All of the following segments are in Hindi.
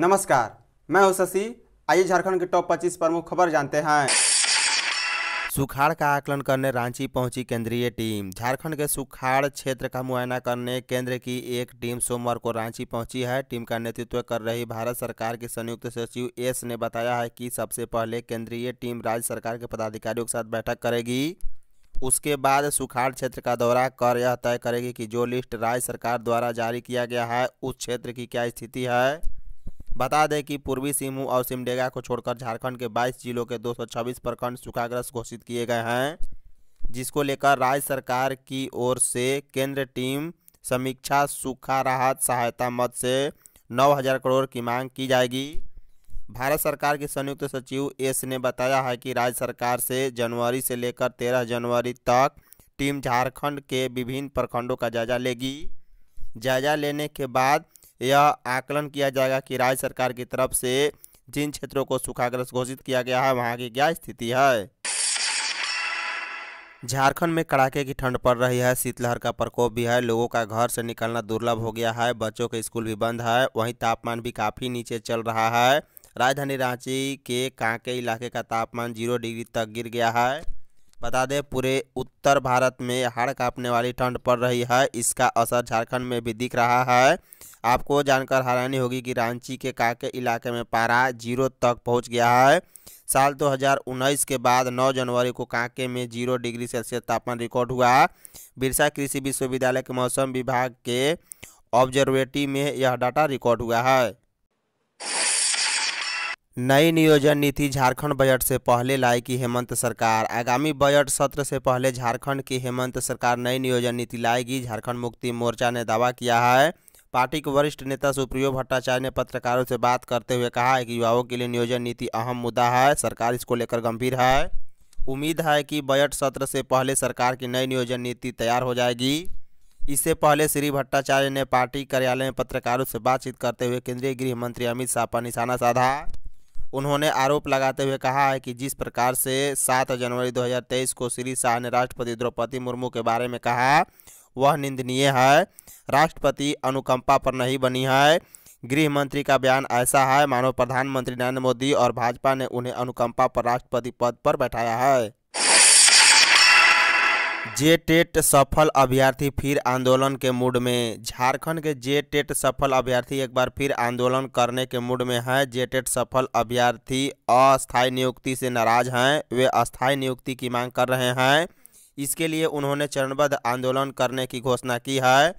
नमस्कार मैं हूं शशि आइए झारखंड के टॉप 25 प्रमुख खबर जानते हैं सुखाड़ का आकलन करने रांची पहुंची केंद्रीय टीम झारखंड के सुखाड़ क्षेत्र का मुआयना करने केंद्र की एक टीम सोमवार को रांची पहुंची है टीम का नेतृत्व कर रही भारत सरकार की संयुक्त सचिव एस ने बताया है कि सबसे पहले केंद्रीय टीम राज्य सरकार के पदाधिकारियों के साथ बैठक करेगी उसके बाद सुखाड़ क्षेत्र का दौरा कर यह तय करेगी कि जो लिस्ट राज्य सरकार द्वारा जारी किया गया है उस क्षेत्र की क्या स्थिति है बता दें कि पूर्वी सिंहभूम और सिमडेगा को छोड़कर झारखंड के 22 जिलों के 226 प्रखंड सूखाग्रस्त घोषित किए गए हैं जिसको लेकर राज्य सरकार की ओर से केंद्र टीम समीक्षा सूखा राहत सहायता मद से 9000 करोड़ की मांग की जाएगी भारत सरकार के संयुक्त सचिव एस ने बताया है कि राज्य सरकार से जनवरी से लेकर तेरह जनवरी तक टीम झारखंड के विभिन्न प्रखंडों का जायजा लेगी जायजा लेने के बाद यह आकलन किया जाएगा कि राज्य सरकार की तरफ से जिन क्षेत्रों को सूखाग्रस्त घोषित किया गया है वहाँ की क्या स्थिति है झारखंड में कड़ाके की ठंड पड़ रही है शीतलहर का प्रकोप भी है लोगों का घर से निकलना दुर्लभ हो गया है बच्चों के स्कूल भी बंद है वहीं तापमान भी काफ़ी नीचे चल रहा है राजधानी रांची के कांके इलाके का तापमान जीरो डिग्री तक गिर गया है बता दें पूरे उत्तर भारत में हाड़ कांपने वाली ठंड पड़ रही है इसका असर झारखंड में भी दिख रहा है आपको जानकर हैरानी होगी कि रांची के काके इलाके में पारा जीरो तक पहुंच गया है साल 2019 के बाद 9 जनवरी को कांके में जीरो डिग्री सेल्सियस तापमान रिकॉर्ड हुआ बिरसा कृषि विश्वविद्यालय के मौसम विभाग के ऑब्जर्वेटरी में यह डाटा रिकॉर्ड हुआ है नई नियोजन नीति झारखंड बजट से पहले लाएगी हेमंत सरकार आगामी बजट सत्र से पहले झारखंड की हेमंत सरकार नई नियोजन नीति लाएगी झारखंड मुक्ति मोर्चा ने दावा किया है पार्टी के वरिष्ठ नेता सुप्रियो भट्टाचार्य ने पत्रकारों से बात करते हुए कहा है कि युवाओं के लिए नियोजन नीति अहम मुद्दा है सरकार इसको लेकर गंभीर है उम्मीद है कि बजट सत्र से पहले सरकार की नई नियोजन नीति तैयार हो जाएगी इससे पहले श्री भट्टाचार्य ने पार्टी कार्यालय में पत्रकारों से बातचीत करते हुए केंद्रीय गृह मंत्री अमित शाह पर निशाना साधा उन्होंने आरोप लगाते हुए कहा है कि जिस प्रकार से 7 जनवरी 2023 को श्री शाह ने राष्ट्रपति द्रौपदी मुर्मू के बारे में कहा वह निंदनीय है राष्ट्रपति अनुकंपा पर नहीं बनी है गृह मंत्री का बयान ऐसा है मानो प्रधानमंत्री नरेंद्र मोदी और भाजपा ने उन्हें अनुकंपा पर राष्ट्रपति पद पर बैठाया है जे टेट सफल अभ्यर्थी फिर आंदोलन के मूड में झारखंड के जे टेट सफल अभ्यर्थी एक बार फिर आंदोलन करने के मूड में हैं जे टेट सफल अभ्यर्थी अस्थायी नियुक्ति से नाराज हैं वे अस्थायी नियुक्ति की मांग कर रहे हैं इसके लिए उन्होंने चरणबद्ध आंदोलन करने की घोषणा की है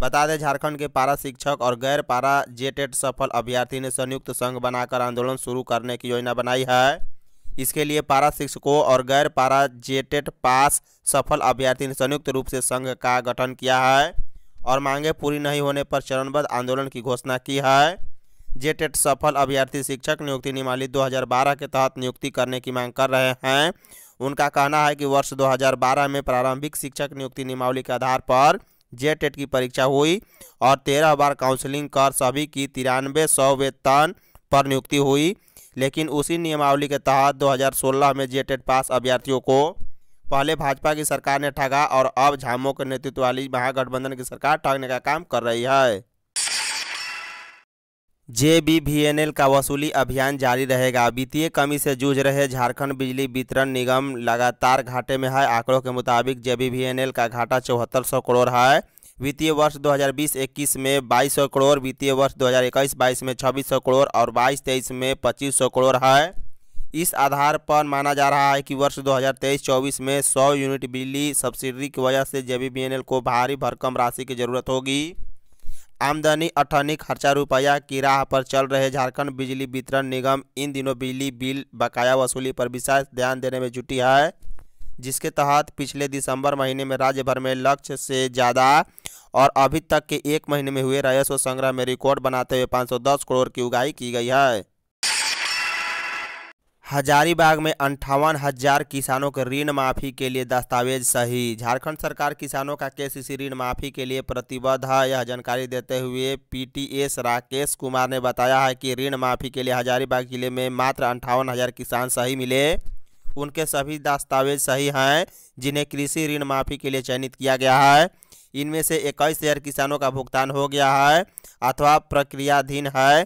बता दें झारखंड के पारा शिक्षक और गैर पारा जे टेट सफल अभ्यर्थी ने संयुक्त संघ बनाकर आंदोलन शुरू करने की योजना बनाई है इसके लिए पारा शिक्षकों और गैर पारा जेटेड पास सफल अभ्यर्थी ने संयुक्त रूप से संघ का गठन किया है और मांगे पूरी नहीं होने पर चरणबद्ध आंदोलन की घोषणा की है जेटेड सफल अभ्यर्थी शिक्षक नियुक्ति निमाली 2012 के तहत नियुक्ति करने की मांग कर रहे हैं उनका कहना है कि वर्ष 2012 में प्रारंभिक शिक्षक नियुक्ति नियमावली के आधार पर टेट की परीक्षा हुई और तेरह बार काउंसलिंग कर सभी की तिरानवे सौ वेतन पर नियुक्ति हुई लेकिन उसी नियमावली के तहत 2016 में जेटेड पास अभ्यर्थियों को पहले भाजपा की सरकार ने ठगा और अब झामो के नेतृत्व वाली महागठबंधन की सरकार ठगने का काम कर रही है जेबीवीएनएल का वसूली अभियान जारी रहेगा वित्तीय कमी से जूझ रहे झारखंड बिजली वितरण निगम लगातार घाटे में है आंकड़ों के मुताबिक जेबीवीएनएल का घाटा चौहत्तर सौ करोड़ है वित्तीय वर्ष 2020-21 में 2200 करोड़ वित्तीय वर्ष 2021-22 में 2600 करोड़ और 22-23 में 2500 करोड़ है इस आधार पर माना जा रहा है कि वर्ष 2023-24 में 100 यूनिट बिजली सब्सिडी की वजह से जे बी को भारी भरकम राशि की जरूरत होगी आमदनी अठनी खर्चा रुपया की राह पर चल रहे झारखंड बिजली वितरण निगम इन दिनों बिजली बिल बकाया वसूली पर विशेष ध्यान देने में जुटी है जिसके तहत पिछले दिसंबर महीने में राज्य भर में लक्ष्य से ज़्यादा और अभी तक के एक महीने में हुए राजस्व संग्रह में रिकॉर्ड बनाते हुए 510 करोड़ की उगाही की गई है हजारीबाग में अंठावन हजार किसानों के ऋण माफी के लिए दस्तावेज सही झारखंड सरकार किसानों का केसीसी ऋण माफी के लिए प्रतिबद्ध है यह जानकारी देते हुए पीटीएस राकेश कुमार ने बताया है कि ऋण माफी के लिए हजारीबाग जिले में मात्र अंठावन हजार किसान सही मिले उनके सभी दस्तावेज सही हैं जिन्हें कृषि ऋण माफ़ी के लिए चयनित किया गया है इनमें से इक्कीस हज़ार किसानों का भुगतान हो गया है अथवा प्रक्रियाधीन है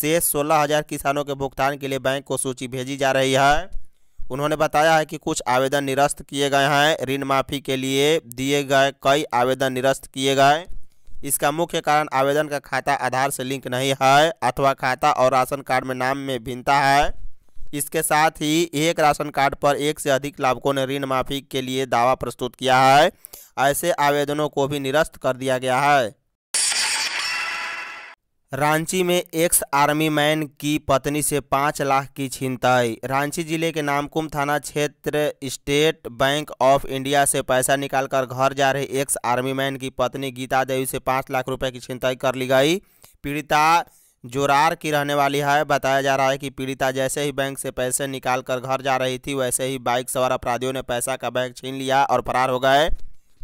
शेष सोलह हज़ार किसानों के भुगतान के लिए बैंक को सूची भेजी जा रही है उन्होंने बताया है कि कुछ आवेदन निरस्त किए गए हैं ऋण माफ़ी के लिए दिए गए कई आवेदन निरस्त किए गए इसका मुख्य कारण आवेदन का खाता आधार से लिंक नहीं है अथवा खाता और राशन कार्ड में नाम में भिन्नता है इसके साथ ही एक राशन कार्ड पर एक से अधिक लाभकों ने ऋण माफी के लिए दावा प्रस्तुत किया है ऐसे आवेदनों को भी निरस्त कर दिया गया है रांची में एक्स आर्मी मैन की पत्नी से पाँच लाख की छिनताई रांची जिले के नामकुम थाना क्षेत्र स्टेट बैंक ऑफ इंडिया से पैसा निकालकर घर जा रहे एक्स आर्मी मैन की पत्नी गीता देवी से पाँच लाख रुपए की छिनताई कर ली गई पीड़िता जोरार की रहने वाली है बताया जा रहा है कि पीड़िता जैसे ही बैंक से पैसे निकाल कर घर जा रही थी वैसे ही बाइक सवार अपराधियों ने पैसा का बैग छीन लिया और फरार हो गए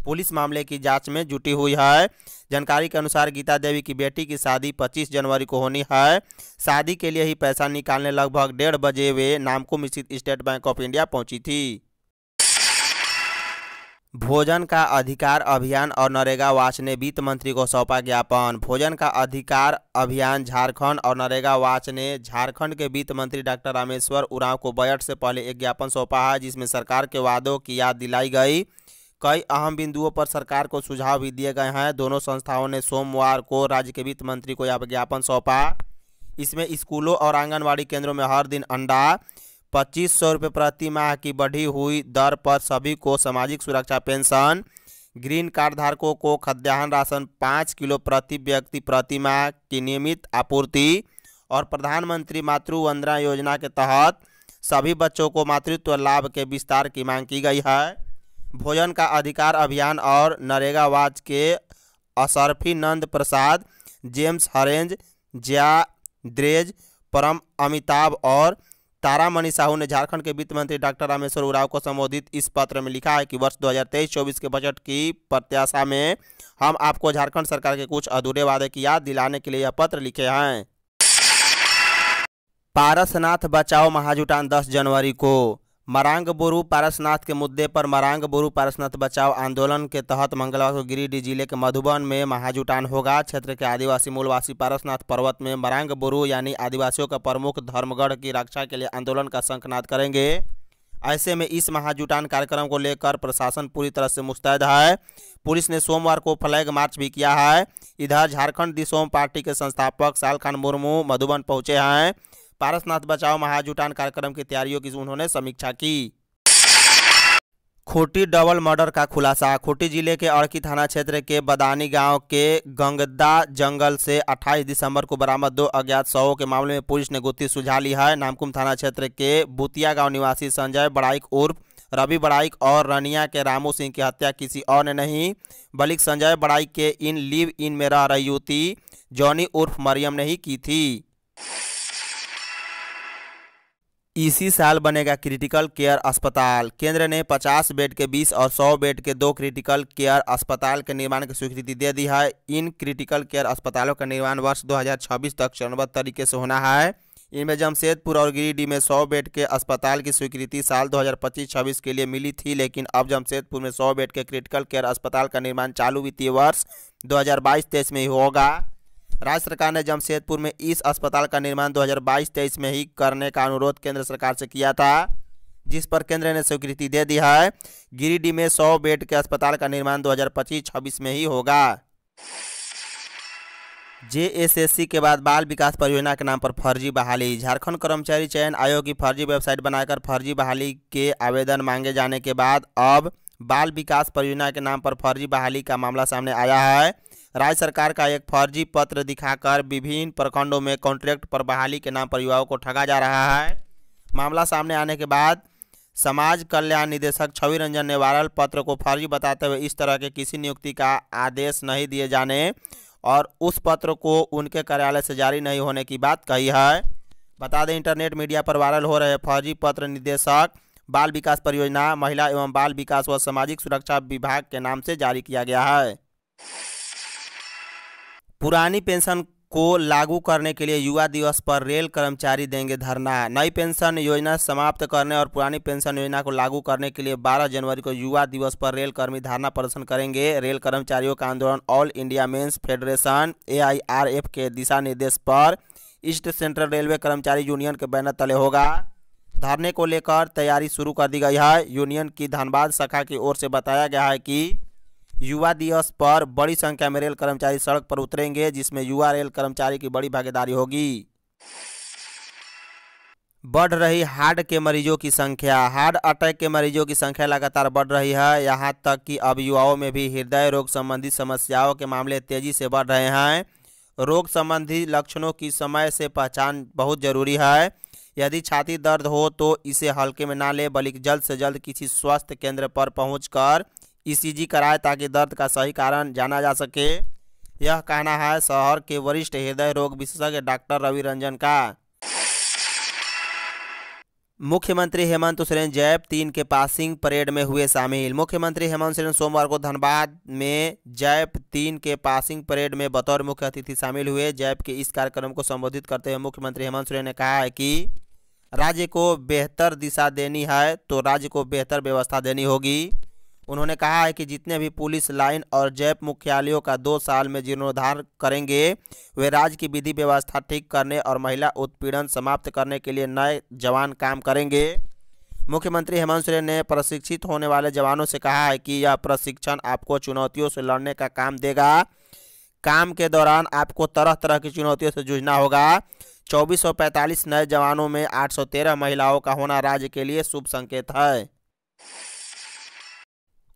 पुलिस मामले की जांच में जुटी हुई है जानकारी के अनुसार गीता देवी की बेटी की शादी 25 जनवरी को होनी है शादी के लिए ही पैसा निकालने लगभग डेढ़ बजे वे नामकुम स्थित स्टेट बैंक ऑफ इंडिया पहुंची थी भोजन का अधिकार अभियान और नरेगा वाच ने वित्त मंत्री को सौंपा ज्ञापन भोजन का अधिकार अभियान झारखंड और नरेगा वाच ने झारखंड के वित्त मंत्री डॉक्टर रामेश्वर उरांव को बजट से पहले एक ज्ञापन सौंपा है जिसमें सरकार के वादों की याद दिलाई गई कई अहम बिंदुओं पर सरकार को सुझाव भी दिए गए हैं दोनों संस्थाओं ने सोमवार को राज्य के वित्त मंत्री को यह ज्ञापन सौंपा इसमें स्कूलों और आंगनबाड़ी केंद्रों में हर दिन अंडा पच्चीस सौ रुपये प्रति माह की बढ़ी हुई दर पर सभी को सामाजिक सुरक्षा पेंशन ग्रीन कार्ड धारकों को खाद्यान्न राशन पाँच किलो प्रति व्यक्ति प्रति माह की नियमित आपूर्ति और प्रधानमंत्री मातृ वंदना योजना के तहत सभी बच्चों को मातृत्व लाभ के विस्तार की मांग की गई है भोजन का अधिकार अभियान और नरेगावाज के असरफी नंद प्रसाद जेम्स हरेंज जया द्रेज परम अमिताभ और तारामणि साहू ने झारखंड के वित्त मंत्री डॉक्टर रामेश्वर उराव को संबोधित इस पत्र में लिखा है कि वर्ष 2023-24 के बजट की प्रत्याशा में हम आपको झारखंड सरकार के कुछ अधूरे वादे की याद दिलाने के लिए यह पत्र लिखे हैं पारसनाथ बचाओ महाजुटान 10 जनवरी को मरांग बुरु पारसनाथ के मुद्दे पर मरांग बुरु पारसनाथ बचाओ आंदोलन के तहत मंगलवार को गिरिडीह जिले के मधुबन में महाजुटान होगा क्षेत्र के आदिवासी मूलवासी पारसनाथ पर्वत में मरांग बोरू यानी आदिवासियों का प्रमुख धर्मगढ़ की रक्षा के लिए आंदोलन का शंखनाद करेंगे ऐसे में इस महाजुटान कार्यक्रम को लेकर प्रशासन पूरी तरह से मुस्तैद है पुलिस ने सोमवार को फ्लैग मार्च भी किया है इधर झारखंड दिसोम पार्टी के संस्थापक सालखान मुर्मू मधुबन पहुंचे हैं पारसनाथ बचाओ महाजुटान कार्यक्रम की तैयारियों की उन्होंने समीक्षा की खूंटी डबल मर्डर का खुलासा खूंटी जिले के अड़की थाना क्षेत्र के बदानी गांव के गंगदा जंगल से 28 दिसंबर को बरामद दो अज्ञात शवों के मामले में पुलिस ने गुत्थी सुलझा ली है नामकुम थाना क्षेत्र के बुतिया गांव निवासी संजय बड़ाइक उर्फ रवि बड़ाइक और रनिया के रामू सिंह की हत्या किसी और ने नहीं बल्कि संजय बड़ाइक के इन लिव इन में रह रही युवती जॉनी उर्फ मरियम ने ही की थी इसी साल बनेगा क्रिटिकल केयर अस्पताल केंद्र ने 50 बेड के 20 और 100 बेड के दो क्रिटिकल केयर अस्पताल के निर्माण की स्वीकृति दे दी है इन क्रिटिकल केयर अस्पतालों का निर्माण वर्ष 2026 तक चरणबद्ध तरीके से होना है इनमें जमशेदपुर और गिरिडीह में 100 बेड के अस्पताल की स्वीकृति साल 2025-26 के लिए मिली थी लेकिन अब जमशेदपुर में सौ बेड के क्रिटिकल केयर अस्पताल का निर्माण चालू वित्तीय वर्ष दो हजार में ही होगा राज्य सरकार ने जमशेदपुर में इस अस्पताल का निर्माण 2022-23 में ही करने का अनुरोध केंद्र सरकार से किया था जिस पर केंद्र ने स्वीकृति दे दी है गिरिडीह में 100 बेड के अस्पताल का निर्माण 2025-26 में ही होगा जेएसएससी के बाद बाल विकास परियोजना के नाम पर फर्जी बहाली झारखंड कर्मचारी चयन आयोग की फर्जी वेबसाइट बनाकर फर्जी बहाली के आवेदन मांगे जाने के बाद अब बाल विकास परियोजना के नाम पर फर्जी बहाली का मामला सामने आया है राज्य सरकार का एक फर्जी पत्र दिखाकर विभिन्न प्रखंडों में कॉन्ट्रैक्ट पर बहाली के नाम पर युवाओं को ठगा जा रहा है मामला सामने आने के बाद समाज कल्याण निदेशक छवि रंजन ने वायरल पत्र को फर्जी बताते हुए इस तरह के किसी नियुक्ति का आदेश नहीं दिए जाने और उस पत्र को उनके कार्यालय से जारी नहीं होने की बात कही है बता दें इंटरनेट मीडिया पर वायरल हो रहे फर्जी पत्र निदेशक बाल विकास परियोजना महिला एवं बाल विकास व सामाजिक सुरक्षा विभाग के नाम से जारी किया गया है पुरानी पेंशन को लागू करने के लिए युवा दिवस पर रेल कर्मचारी देंगे धरना नई पेंशन योजना समाप्त करने और पुरानी पेंशन योजना को लागू करने के लिए 12 जनवरी को युवा दिवस पर रेल कर्मी धरना प्रदर्शन करेंगे रेल कर्मचारियों का आंदोलन All India Men's Federation AIRF के दिशा निर्देश पर ईस्ट सेंट्रल रेलवे कर्मचारी यूनियन के बैनर तले होगा धरने को लेकर तैयारी शुरू कर दी गई है यूनियन की धनबाद शाखा की ओर से बताया गया है कि युवा दिवस पर बड़ी संख्या में रेल कर्मचारी सड़क पर उतरेंगे जिसमें युवा रेल कर्मचारी की बड़ी भागीदारी होगी बढ़ रही हार्ट के मरीजों की संख्या हार्ट अटैक के मरीजों की संख्या लगातार बढ़ रही है यहाँ तक कि अब युवाओं में भी हृदय रोग संबंधी समस्याओं के मामले तेजी से बढ़ रहे हैं रोग संबंधी लक्षणों की समय से पहचान बहुत जरूरी है यदि छाती दर्द हो तो इसे हल्के में ना ले बल्कि जल्द से जल्द किसी स्वास्थ्य केंद्र पर पहुंचकर ईसीजी कराए ताकि दर्द का सही कारण जाना जा सके यह कहना है शहर के वरिष्ठ हृदय रोग विशेषज्ञ डॉक्टर रवि रंजन का मुख्यमंत्री हेमंत सोरेन जैप तीन के पासिंग परेड में हुए शामिल मुख्यमंत्री हेमंत सोरेन सोमवार को धनबाद में जैप तीन के पासिंग परेड में बतौर मुख्य अतिथि शामिल हुए जैप के इस कार्यक्रम को संबोधित करते हुए मुख्यमंत्री हेमंत सोरेन ने कहा है कि राज्य को बेहतर दिशा देनी है तो राज्य को बेहतर व्यवस्था देनी होगी उन्होंने कहा है कि जितने भी पुलिस लाइन और जैप मुख्यालयों का दो साल में जीर्णोद्धार करेंगे वे राज्य की विधि व्यवस्था ठीक करने और महिला उत्पीड़न समाप्त करने के लिए नए जवान काम करेंगे मुख्यमंत्री हेमंत सोरेन ने प्रशिक्षित होने वाले जवानों से कहा है कि यह प्रशिक्षण आपको चुनौतियों से लड़ने का काम देगा काम के दौरान आपको तरह तरह की चुनौतियों से जूझना होगा चौबीस नए जवानों में 813 महिलाओं का होना राज्य के लिए शुभ संकेत है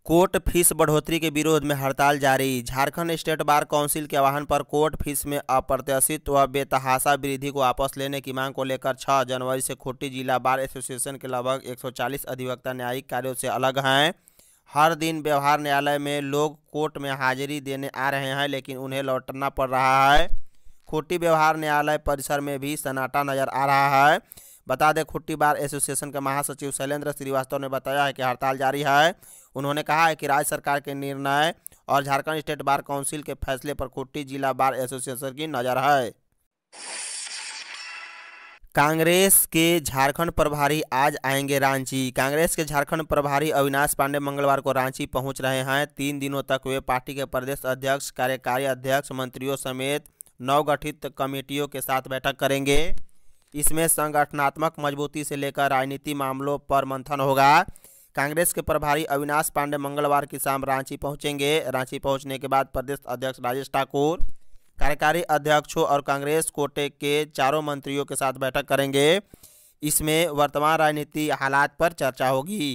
कोर्ट फीस बढ़ोतरी के विरोध में हड़ताल जारी झारखंड स्टेट बार काउंसिल के आह्वान पर कोर्ट फीस में अप्रत्याशित व बेतहाशा वृद्धि को वापस लेने की मांग को लेकर 6 जनवरी से खुट्टी जिला बार एसोसिएशन के लगभग 140 अधिवक्ता न्यायिक कार्यों से अलग हैं हर दिन व्यवहार न्यायालय में लोग कोर्ट में हाजिरी देने आ रहे हैं लेकिन उन्हें लौटना पड़ रहा है खुट्टी व्यवहार न्यायालय परिसर में भी सन्नाटा नजर आ रहा है बता दें खुट्टी बार एसोसिएशन के महासचिव शैलेंद्र श्रीवास्तव ने बताया है कि हड़ताल जारी है उन्होंने कहा है कि राज्य सरकार के निर्णय और झारखंड स्टेट बार काउंसिल के फैसले पर खुट्टी जिला बार एसोसिएशन की नज़र है कांग्रेस के झारखंड प्रभारी आज आएंगे रांची कांग्रेस के झारखंड प्रभारी अविनाश पांडे मंगलवार को रांची पहुंच रहे हैं तीन दिनों तक वे पार्टी के प्रदेश अध्यक्ष कार्यकारी अध्यक्ष मंत्रियों समेत नवगठित कमेटियों के साथ बैठक करेंगे इसमें संगठनात्मक मजबूती से लेकर राजनीति मामलों पर मंथन होगा कांग्रेस के प्रभारी अविनाश पांडे मंगलवार की शाम रांची पहुंचेंगे रांची पहुंचने के बाद प्रदेश अध्यक्ष राजेश ठाकुर कार्यकारी अध्यक्षों और कांग्रेस कोटे के चारों मंत्रियों के साथ बैठक करेंगे इसमें वर्तमान राजनीति हालात पर चर्चा होगी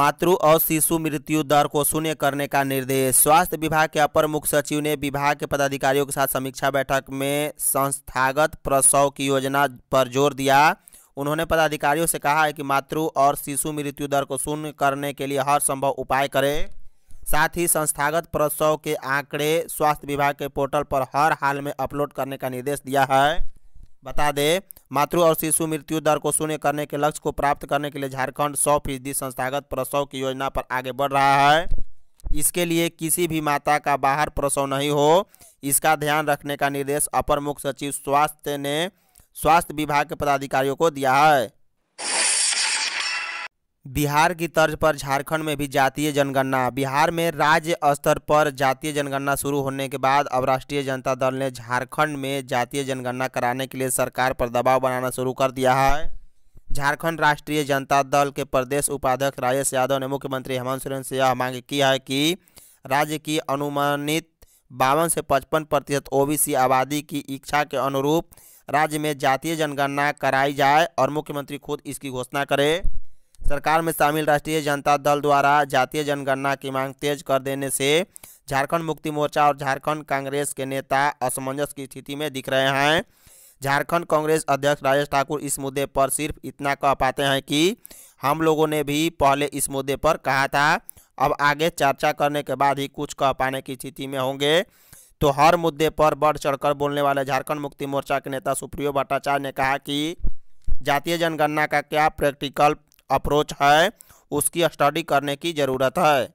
मातृ और शिशु मृत्यु दर को शून्य करने का निर्देश स्वास्थ्य विभाग के अपर मुख्य सचिव ने विभाग के पदाधिकारियों के साथ समीक्षा बैठक में संस्थागत प्रसव की योजना पर जोर दिया उन्होंने पदाधिकारियों से कहा है कि मातृ और शिशु मृत्यु दर को शून्य करने के लिए हर संभव उपाय करें साथ ही संस्थागत प्रसव के आंकड़े स्वास्थ्य विभाग के पोर्टल पर हर हाल में अपलोड करने का निर्देश दिया है बता दें मातृ और शिशु मृत्यु दर को शून्य करने के लक्ष्य को प्राप्त करने के लिए झारखंड सौ फीसदी संस्थागत प्रसव की योजना पर आगे बढ़ रहा है इसके लिए किसी भी माता का बाहर प्रसव नहीं हो इसका ध्यान रखने का निर्देश अपर मुख्य सचिव स्वास्थ्य ने स्वास्थ्य विभाग के पदाधिकारियों को दिया है बिहार की तर्ज पर झारखंड में भी जातीय जनगणना बिहार में राज्य स्तर पर जातीय जनगणना शुरू होने के बाद अब राष्ट्रीय जनता दल ने झारखंड में जातीय जनगणना कराने के लिए सरकार पर दबाव बनाना शुरू कर दिया है झारखंड राष्ट्रीय जनता दल के प्रदेश उपाध्यक्ष राजेश यादव ने मुख्यमंत्री हेमंत सोरेन से यह मांग की है कि राज्य की अनुमानित बावन से पचपन प्रतिशत ओबीसी आबादी की इच्छा के अनुरूप राज्य में जातीय जनगणना कराई जाए और मुख्यमंत्री खुद इसकी घोषणा करे सरकार में शामिल राष्ट्रीय जनता दल द्वारा जातीय जनगणना की मांग तेज कर देने से झारखंड मुक्ति मोर्चा और झारखंड कांग्रेस के नेता असमंजस की स्थिति में दिख रहे हैं झारखंड कांग्रेस अध्यक्ष राजेश ठाकुर इस मुद्दे पर सिर्फ इतना कह पाते हैं कि हम लोगों ने भी पहले इस मुद्दे पर कहा था अब आगे चर्चा करने के बाद ही कुछ कह पाने की स्थिति में होंगे तो हर मुद्दे पर बढ़ चढ़कर बोलने वाले झारखंड मुक्ति मोर्चा के नेता सुप्रियो भट्टाचार्य ने कहा कि जातीय जनगणना का क्या प्रैक्टिकल अप्रोच है उसकी स्टडी करने की जरूरत है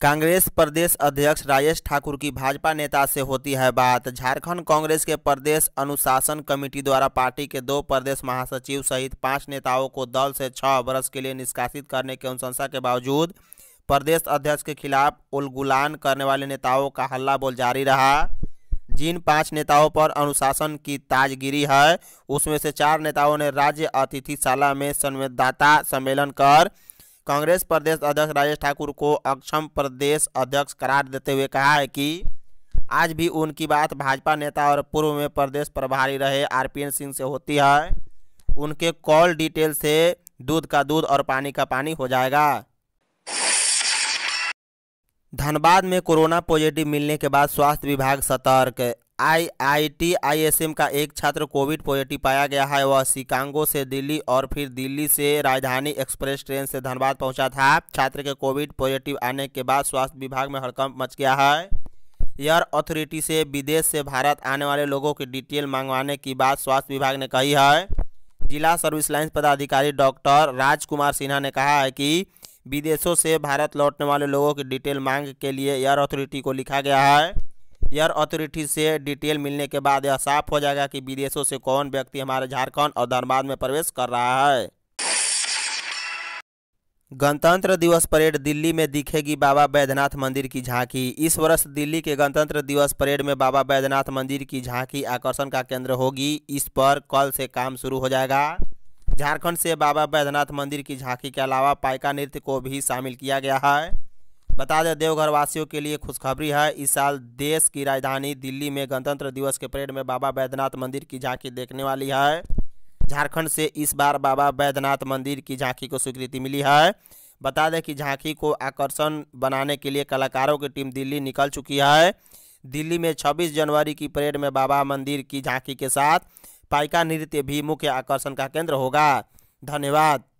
कांग्रेस प्रदेश अध्यक्ष राजेश ठाकुर की भाजपा नेता से होती है बात झारखंड कांग्रेस के प्रदेश अनुशासन कमेटी द्वारा पार्टी के दो प्रदेश महासचिव सहित पांच नेताओं को दल से छह वर्ष के लिए निष्कासित करने की अनुशंसा के बावजूद प्रदेश अध्यक्ष के खिलाफ उलगुलान करने वाले नेताओं का हल्ला बोल जारी रहा जिन पांच नेताओं पर अनुशासन की ताजगिरी है उसमें से चार नेताओं ने राज्य अतिथिशाला में संवाददाता सम्मेलन कर कांग्रेस प्रदेश अध्यक्ष राजेश ठाकुर को अक्षम प्रदेश अध्यक्ष करार देते हुए कहा है कि आज भी उनकी बात भाजपा नेता और पूर्व में प्रदेश प्रभारी रहे आरपीएन सिंह से होती है उनके कॉल डिटेल से दूध का दूध और पानी का पानी हो जाएगा धनबाद में कोरोना पॉजिटिव मिलने के बाद स्वास्थ्य विभाग सतर्क आईआईटी आईएसएम का एक छात्र कोविड पॉजिटिव पाया गया है वह शिकांगो से दिल्ली और फिर दिल्ली से राजधानी एक्सप्रेस ट्रेन से धनबाद पहुंचा था छात्र के कोविड पॉजिटिव आने के बाद स्वास्थ्य विभाग में हड़कंप मच गया है एयर अथॉरिटी से विदेश से भारत आने वाले लोगों की डिटेल मंगवाने की बात स्वास्थ्य विभाग ने कही है जिला सर्विस लाइन्स पदाधिकारी डॉक्टर राजकुमार सिन्हा ने कहा है कि विदेशों से भारत लौटने वाले लोगों की डिटेल मांग के लिए एयर अथॉरिटी को लिखा गया है एयर अथॉरिटी से डिटेल मिलने के बाद यह साफ हो जाएगा कि विदेशों से कौन व्यक्ति हमारे झारखंड और धनबाद में प्रवेश कर रहा है गणतंत्र दिवस परेड दिल्ली में दिखेगी बाबा बैद्यनाथ मंदिर की झांकी इस वर्ष दिल्ली के गणतंत्र दिवस परेड में बाबा बैद्यनाथ मंदिर की झांकी आकर्षण का केंद्र होगी इस पर कल से काम शुरू हो जाएगा झारखंड से बाबा बैद्यनाथ मंदिर की झांकी के अलावा पाइका नृत्य को भी शामिल किया गया है बता दें देवघर वासियों के लिए खुशखबरी है इस साल देश की राजधानी दिल्ली में गणतंत्र दिवस के परेड में बाबा बैद्यनाथ मंदिर की झांकी देखने वाली है झारखंड से इस बार बाबा बैद्यनाथ मंदिर की झांकी को स्वीकृति मिली है बता दें कि झांकी को आकर्षण बनाने के लिए कलाकारों की टीम दिल्ली निकल चुकी है दिल्ली में 26 जनवरी की परेड में बाबा मंदिर की झांकी के साथ पाइका नृत्य भी मुख्य आकर्षण का केंद्र होगा धन्यवाद